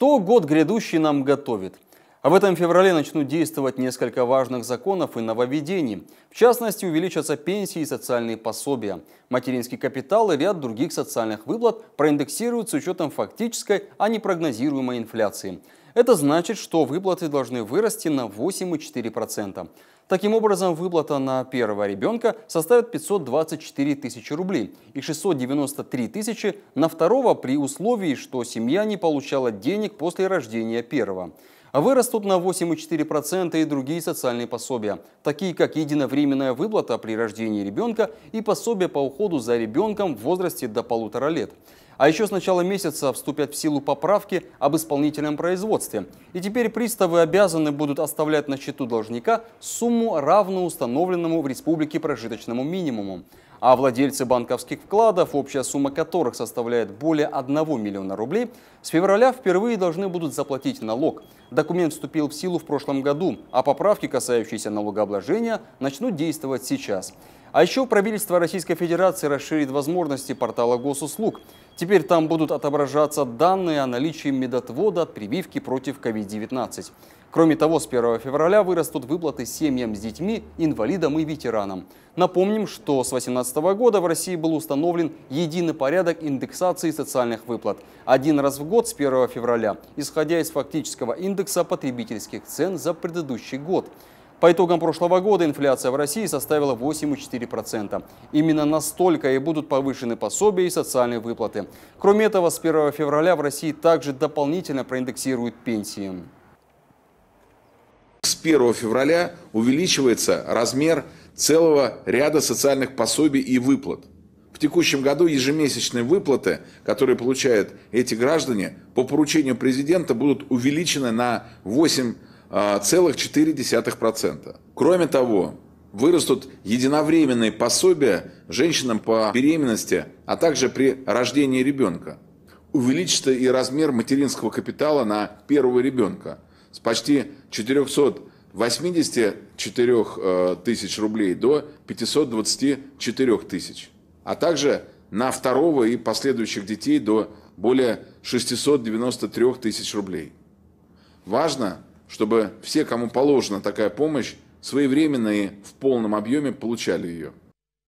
Что год грядущий нам готовит? А в этом феврале начнут действовать несколько важных законов и нововведений. В частности, увеличатся пенсии и социальные пособия. Материнский капитал и ряд других социальных выплат проиндексируют с учетом фактической, а не прогнозируемой инфляции. Это значит, что выплаты должны вырасти на 8,4%. Таким образом, выплата на первого ребенка составит 524 тысячи рублей и 693 тысячи на второго при условии, что семья не получала денег после рождения первого. А Вырастут на 8,4% и другие социальные пособия, такие как единовременная выплата при рождении ребенка и пособие по уходу за ребенком в возрасте до полутора лет. А еще с начала месяца вступят в силу поправки об исполнительном производстве. И теперь приставы обязаны будут оставлять на счету должника сумму, равную установленному в республике прожиточному минимуму. А владельцы банковских вкладов, общая сумма которых составляет более 1 миллиона рублей, с февраля впервые должны будут заплатить налог. Документ вступил в силу в прошлом году, а поправки, касающиеся налогообложения, начнут действовать сейчас. А еще правительство Российской Федерации расширит возможности портала госуслуг. Теперь там будут отображаться данные о наличии медотвода от прививки против COVID-19. Кроме того, с 1 февраля вырастут выплаты семьям с детьми, инвалидам и ветеранам. Напомним, что с 2018 года в России был установлен единый порядок индексации социальных выплат. Один раз в год с 1 февраля, исходя из фактического индекса потребительских цен за предыдущий год. По итогам прошлого года инфляция в России составила 8,4%. Именно настолько и будут повышены пособия и социальные выплаты. Кроме этого, с 1 февраля в России также дополнительно проиндексируют пенсии. 1 февраля увеличивается размер целого ряда социальных пособий и выплат. В текущем году ежемесячные выплаты, которые получают эти граждане, по поручению президента будут увеличены на 8,4%. А, Кроме того, вырастут единовременные пособия женщинам по беременности, а также при рождении ребенка. Увеличится и размер материнского капитала на первого ребенка с почти 400 84 э, тысяч рублей до 524 тысяч, а также на второго и последующих детей до более 693 тысяч рублей. Важно, чтобы все, кому положена такая помощь, своевременно и в полном объеме получали ее.